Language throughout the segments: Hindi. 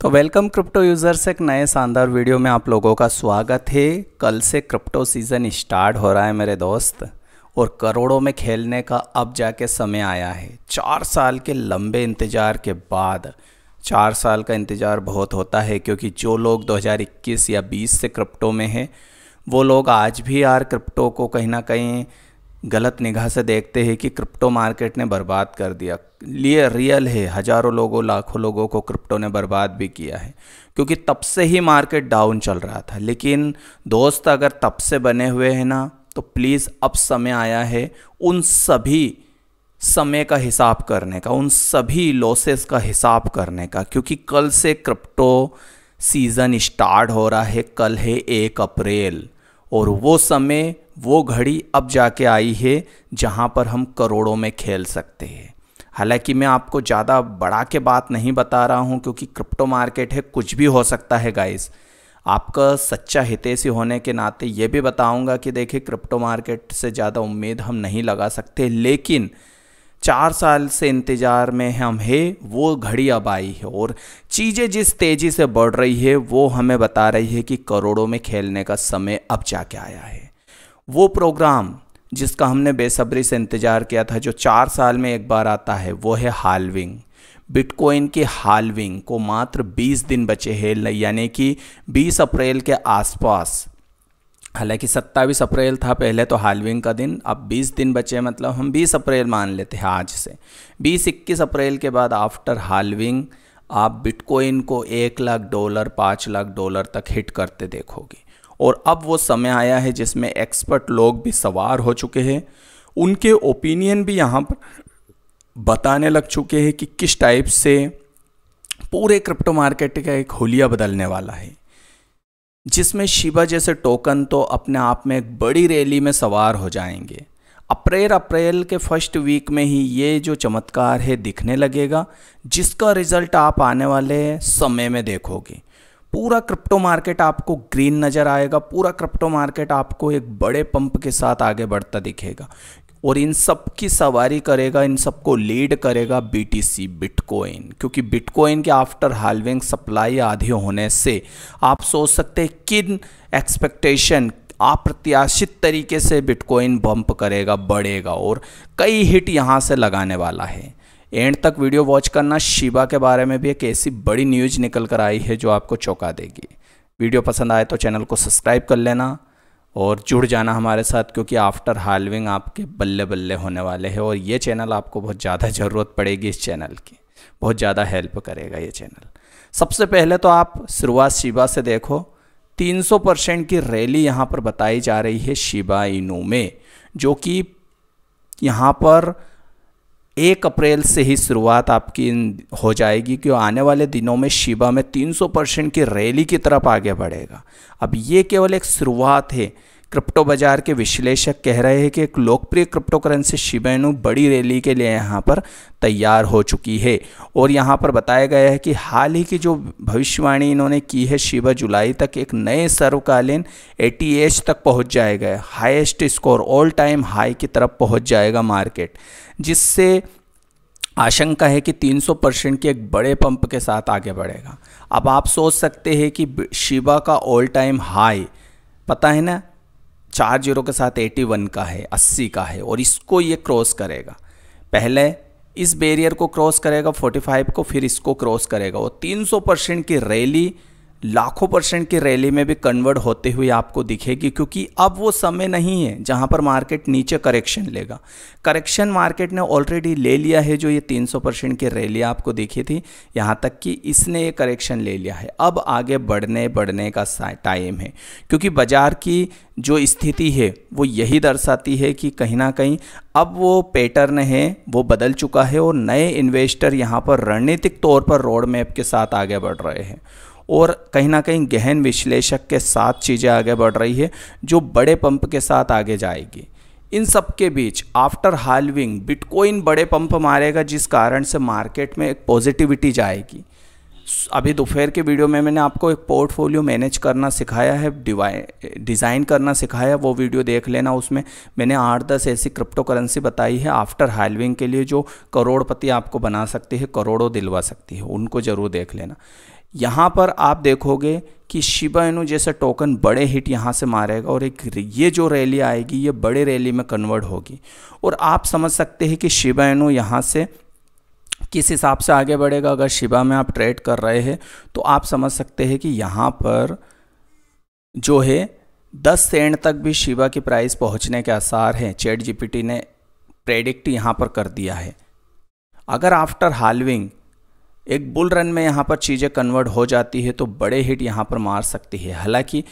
तो वेलकम क्रिप्टो यूज़र्स एक नए शानदार वीडियो में आप लोगों का स्वागत है कल से क्रिप्टो सीज़न स्टार्ट हो रहा है मेरे दोस्त और करोड़ों में खेलने का अब जाके समय आया है चार साल के लंबे इंतज़ार के बाद चार साल का इंतज़ार बहुत होता है क्योंकि जो लोग 2021 या 20 से क्रिप्टो में हैं वो लोग आज भी यार क्रिप्टो को कहीं ना कहीं गलत निगाह से देखते हैं कि क्रिप्टो मार्केट ने बर्बाद कर दिया लिए रियल है हज़ारों लोगों लाखों लोगों को क्रिप्टो ने बर्बाद भी किया है क्योंकि तब से ही मार्केट डाउन चल रहा था लेकिन दोस्त अगर तब से बने हुए हैं ना तो प्लीज़ अब समय आया है उन सभी समय का हिसाब करने का उन सभी लॉसेस का हिसाब करने का क्योंकि कल से क्रिप्टो सीज़न स्टार्ट हो रहा है कल है एक अप्रैल और वो समय वो घड़ी अब जाके आई है जहाँ पर हम करोड़ों में खेल सकते हैं हालांकि मैं आपको ज़्यादा बड़ा के बात नहीं बता रहा हूँ क्योंकि क्रिप्टो मार्केट है कुछ भी हो सकता है गाइस आपका सच्चा हितेशी होने के नाते ये भी बताऊंगा कि देखिए क्रिप्टो मार्केट से ज़्यादा उम्मीद हम नहीं लगा सकते लेकिन चार साल से इंतज़ार में हम है वो घड़ी अब आई है और चीज़ें जिस तेज़ी से बढ़ रही है वो हमें बता रही है कि करोड़ों में खेलने का समय अब जाके आया है वो प्रोग्राम जिसका हमने बेसब्री से इंतज़ार किया था जो चार साल में एक बार आता है वो है हालविंग बिटकॉइन की हालविंग को मात्र 20 दिन बचे हैं यानी कि 20 अप्रैल के आसपास हालांकि 27 अप्रैल था पहले तो हालविंग का दिन अब बीस दिन बचे मतलब हम बीस अप्रैल मान लेते हैं आज से बीस इक्कीस अप्रैल के बाद आफ्टर हालविंग आप बिटकॉइन को एक लाख डॉलर पाँच लाख डॉलर तक हिट करते देखोगे और अब वो समय आया है जिसमें एक्सपर्ट लोग भी सवार हो चुके हैं उनके ओपिनियन भी यहाँ पर बताने लग चुके हैं कि किस टाइप से पूरे क्रिप्टो मार्केट का एक होलिया बदलने वाला है जिसमें शिवा जैसे टोकन तो अपने आप में एक बड़ी रैली में सवार हो जाएंगे अप्रैल अप्रैल के फर्स्ट वीक में ही ये जो चमत्कार है दिखने लगेगा जिसका रिज़ल्ट आप आने वाले समय में देखोगे पूरा क्रिप्टो मार्केट आपको ग्रीन नज़र आएगा पूरा क्रिप्टो मार्केट आपको एक बड़े पंप के साथ आगे बढ़ता दिखेगा और इन सब की सवारी करेगा इन सबको लीड करेगा बीटीसी बिटकॉइन क्योंकि बिटकॉइन के आफ्टर हाल्विंग सप्लाई आधी होने से आप सोच सकते हैं किन एक्सपेक्टेशन अप्रत्याशित तरीके से बिटकॉइन बम्प करेगा बढ़ेगा और कई हिट यहाँ से लगाने वाला है एंड तक वीडियो वॉच करना शिबा के बारे में भी एक ऐसी बड़ी न्यूज निकल कर आई है जो आपको चौंका देगी वीडियो पसंद आए तो चैनल को सब्सक्राइब कर लेना और जुड़ जाना हमारे साथ क्योंकि आफ्टर हालविंग आपके बल्ले बल्ले होने वाले हैं और ये चैनल आपको बहुत ज़्यादा ज़रूरत पड़ेगी इस चैनल की बहुत ज़्यादा हेल्प करेगा ये चैनल सबसे पहले तो आप शुरुआत शिबा से देखो 300 परसेंट की रैली यहाँ पर बताई जा रही है शिबा इनू में जो कि यहाँ पर एक अप्रैल से ही शुरुआत आपकी हो जाएगी कि आने वाले दिनों में शिबा में 300 परसेंट की रैली की तरफ आगे बढ़ेगा अब ये केवल एक शुरुआत है क्रिप्टो बाजार के विश्लेषक कह रहे हैं कि एक लोकप्रिय क्रिप्टो करेंसी शिबेनु बड़ी रैली के लिए यहाँ पर तैयार हो चुकी है और यहाँ पर बताया गया है कि हाल ही की जो भविष्यवाणी इन्होंने की है शिबा जुलाई तक एक नए सर्वकालीन ए तक पहुँच जाएगा highest score all time high की तरफ पहुँच जाएगा मार्केट जिससे आशंका है कि 300 परसेंट के एक बड़े पंप के साथ आगे बढ़ेगा अब आप सोच सकते हैं कि शिबा का ऑल टाइम हाई पता है ना चार जीरो के साथ एटी वन का है अस्सी का है और इसको ये क्रॉस करेगा पहले इस बैरियर को क्रॉस करेगा 45 को फिर इसको क्रॉस करेगा और 300 परसेंट की रैली लाखों परसेंट की रैली में भी कन्वर्ट होते हुए आपको दिखेगी क्योंकि अब वो समय नहीं है जहां पर मार्केट नीचे करेक्शन लेगा करेक्शन मार्केट ने ऑलरेडी ले लिया है जो ये 300 परसेंट की रैली आपको देखी थी यहां तक कि इसने ये करेक्शन ले लिया है अब आगे बढ़ने बढ़ने का टाइम है क्योंकि बाज़ार की जो स्थिति है वो यही दर्शाती है कि कहीं ना कहीं अब वो पैटर्न है वो बदल चुका है और नए इन्वेस्टर यहाँ पर रणनीतिक तौर पर रोड मैप के साथ आगे बढ़ रहे हैं और कहीं ना कहीं गहन विश्लेषक के साथ चीज़ें आगे बढ़ रही है जो बड़े पंप के साथ आगे जाएगी इन सब के बीच आफ्टर हालविंग बिटकॉइन बड़े पंप मारेगा जिस कारण से मार्केट में एक पॉजिटिविटी जाएगी अभी दोपहर के वीडियो में मैंने आपको एक पोर्टफोलियो मैनेज करना सिखाया है डिज़ाइन करना सिखाया वो वीडियो देख लेना उसमें मैंने आठ दस ऐसी क्रिप्टो करेंसी बताई है आफ्टर हाइलविंग के लिए जो करोड़पति आपको बना सकती है करोड़ों दिलवा सकती है उनको ज़रूर देख लेना यहाँ पर आप देखोगे कि शिबा इनू जैसा टोकन बड़े हिट यहाँ से मारेगा और एक ये जो रैली आएगी ये बड़े रैली में कन्वर्ट होगी और आप समझ सकते हैं कि शिबा इनू यहाँ से किस हिसाब से आगे बढ़ेगा अगर शिबा में आप ट्रेड कर रहे हैं तो आप समझ सकते हैं कि यहाँ पर जो है दस सेंट तक भी शिबा की प्राइस पहुँचने के आसार हैं चेट जी ने प्रेडिक्ट यहाँ पर कर दिया है अगर आफ्टर हालविंग एक बुल रन में यहाँ पर चीज़ें कन्वर्ट हो जाती है तो बड़े हिट यहाँ पर मार सकती है हालांकि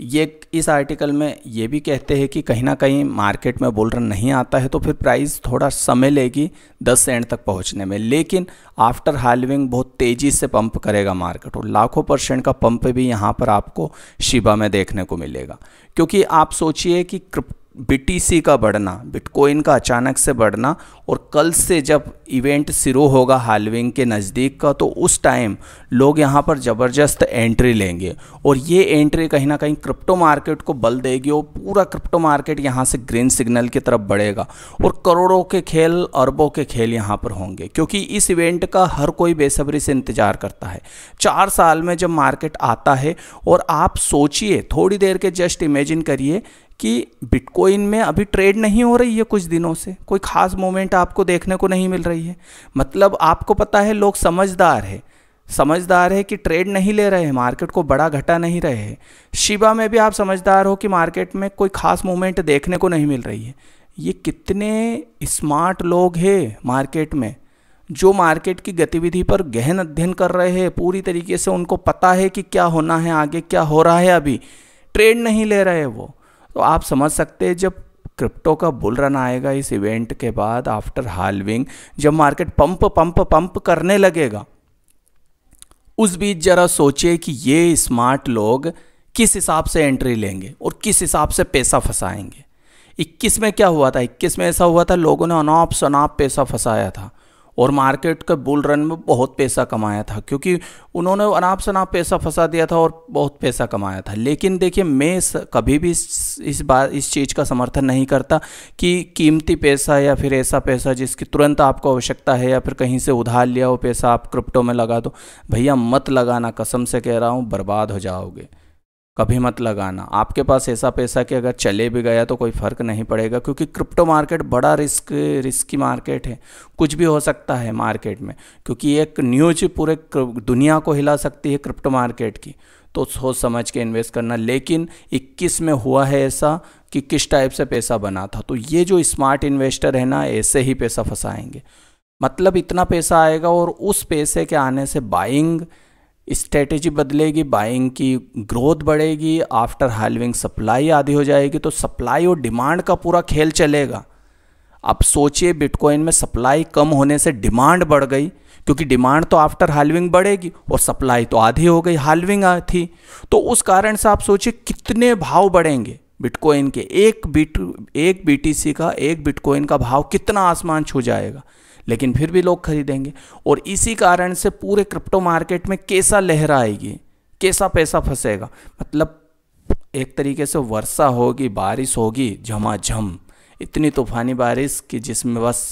ये इस आर्टिकल में ये भी कहते हैं कि कहीं ना कहीं मार्केट में बुल रन नहीं आता है तो फिर प्राइस थोड़ा समय लेगी 10 सेंट तक पहुंचने में लेकिन आफ्टर हालविंग बहुत तेज़ी से पंप करेगा मार्केट और लाखों परसेंट का पंप भी यहाँ पर आपको शिबा में देखने को मिलेगा क्योंकि आप सोचिए कि क्रिप्ट बी का बढ़ना बिटकॉइन का अचानक से बढ़ना और कल से जब इवेंट शुरू होगा हालविंग के नज़दीक का तो उस टाइम लोग यहाँ पर ज़बरदस्त एंट्री लेंगे और ये एंट्री कहीं ना कहीं क्रिप्टो मार्केट को बल देगी और पूरा क्रिप्टो मार्केट यहाँ से ग्रीन सिग्नल की तरफ बढ़ेगा और करोड़ों के खेल अरबों के खेल यहाँ पर होंगे क्योंकि इस इवेंट का हर कोई बेसब्री से इंतज़ार करता है चार साल में जब मार्केट आता है और आप सोचिए थोड़ी देर के जस्ट इमेजिन करिए कि बिटकॉइन में अभी ट्रेड नहीं हो रही है कुछ दिनों से कोई ख़ास मोमेंट आपको देखने को नहीं मिल रही है मतलब आपको पता है लोग समझदार है समझदार है कि ट्रेड नहीं ले रहे हैं मार्केट को बड़ा घटा नहीं रहे हैं शिबा में भी आप समझदार हो कि मार्केट में कोई ख़ास मोमेंट देखने को नहीं मिल रही है ये कितने स्मार्ट लोग हैं मार्केट में जो मार्केट की गतिविधि पर गहन अध्ययन कर रहे हैं पूरी तरीके से उनको पता है कि क्या होना है आगे क्या हो रहा है अभी ट्रेड नहीं ले रहे वो तो आप समझ सकते हैं जब क्रिप्टो का बुल रन आएगा इस इवेंट के बाद आफ्टर हालविंग जब मार्केट पंप पंप पंप करने लगेगा उस बीच जरा सोचिए कि ये स्मार्ट लोग किस हिसाब से एंट्री लेंगे और किस हिसाब से पैसा फंसाएंगे 21 में क्या हुआ था 21 में ऐसा हुआ था लोगों ने अनाप शनाप पैसा फंसाया था और मार्केट के बुल रन में बहुत पैसा कमाया था क्योंकि उन्होंने अनाप शनाप पैसा फंसा दिया था और बहुत पैसा कमाया था लेकिन देखिए मैं कभी भी इस इस बात इस चीज़ का समर्थन नहीं करता कि कीमती पैसा या फिर ऐसा पैसा जिसकी तुरंत आपको आवश्यकता है या फिर कहीं से उधार लिया वो पैसा आप क्रिप्टो में लगा दो भैया मत लगाना कसम से कह रहा हूँ बर्बाद हो जाओगे कभी मत लगाना आपके पास ऐसा पैसा कि अगर चले भी गया तो कोई फ़र्क नहीं पड़ेगा क्योंकि क्रिप्टो मार्केट बड़ा रिस्क रिस्की मार्केट है कुछ भी हो सकता है मार्केट में क्योंकि एक न्यूज पूरे दुनिया को हिला सकती है क्रिप्टो मार्केट की तो सोच समझ के इन्वेस्ट करना लेकिन 21 में हुआ है ऐसा कि किस टाइप से पैसा बना था तो ये जो स्मार्ट इन्वेस्टर है ना ऐसे ही पैसा फंसाएंगे मतलब इतना पैसा आएगा और उस पैसे के आने से बाइंग स्ट्रेटेजी बदलेगी बाइंग की ग्रोथ बढ़ेगी आफ्टर हालविंग सप्लाई आदि हो जाएगी तो सप्लाई और डिमांड का पूरा खेल चलेगा आप सोचिए बिटकॉइन में सप्लाई कम होने से डिमांड बढ़ गई क्योंकि डिमांड तो आफ्टर हालविंग बढ़ेगी और सप्लाई तो आधी हो गई हालविंग थी तो उस कारण से आप सोचिए कितने भाव बढ़ेंगे बिटकॉइन के एक बिट एक बीटीसी का एक बिटकॉइन का भाव कितना आसमान छू जाएगा लेकिन फिर भी लोग खरीदेंगे और इसी कारण से पूरे क्रिप्टो मार्केट में कैसा लहरा आएगी कैसा पैसा फंसेगा मतलब एक तरीके से वर्षा होगी बारिश होगी झमाझम इतनी तूफानी बारिश कि जिसमें बस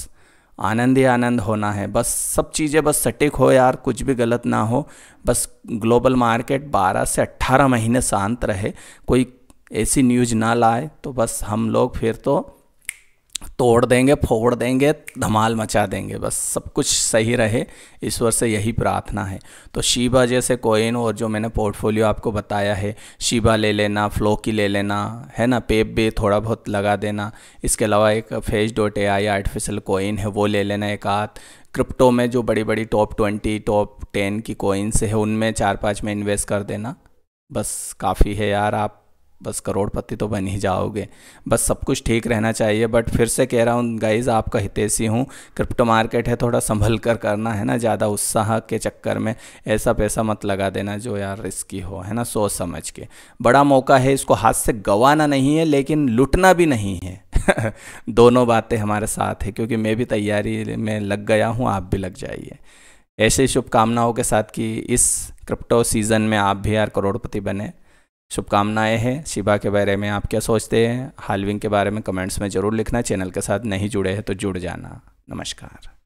आनंद ही आनंद होना है बस सब चीज़ें बस सटीक हो यार कुछ भी गलत ना हो बस ग्लोबल मार्केट 12 से 18 महीने शांत रहे कोई ऐसी न्यूज ना लाए तो बस हम लोग फिर तो तोड़ देंगे फोड़ देंगे धमाल मचा देंगे बस सब कुछ सही रहे ईश्वर से यही प्रार्थना है तो शिबा जैसे कोइन और जो मैंने पोर्टफोलियो आपको बताया है शिबा ले लेना फ्लो की ले लेना है ना पेप भी थोड़ा बहुत लगा देना इसके अलावा एक Fetch dot A I artificial coin है वो ले लेना एक आध क्रिप्टो में जो बड़ी बड़ी टॉप ट्वेंटी टॉप टेन की कोइन्स है उनमें चार पाँच में इन्वेस्ट कर देना बस काफ़ी है यार आप बस करोड़पति तो बन ही जाओगे बस सब कुछ ठीक रहना चाहिए बट फिर से कह रहा हूँ गाइज आपका हितेशी हूँ क्रिप्टो मार्केट है थोड़ा संभल कर करना है ना ज़्यादा उत्साह के चक्कर में ऐसा पैसा मत लगा देना जो यार रिस्की हो है ना सोच समझ के बड़ा मौका है इसको हाथ से गंवाना नहीं है लेकिन लुटना भी नहीं है दोनों बातें हमारे साथ है क्योंकि मैं भी तैयारी में लग गया हूँ आप भी लग जाइए ऐसे शुभकामनाओं के साथ कि इस क्रिप्टो सीज़न में आप भी यार करोड़पति बने शुभकामनाएं हैं शिवा के बारे में आप क्या सोचते हैं हालविंग के बारे में कमेंट्स में ज़रूर लिखना चैनल के साथ नहीं जुड़े हैं तो जुड़ जाना नमस्कार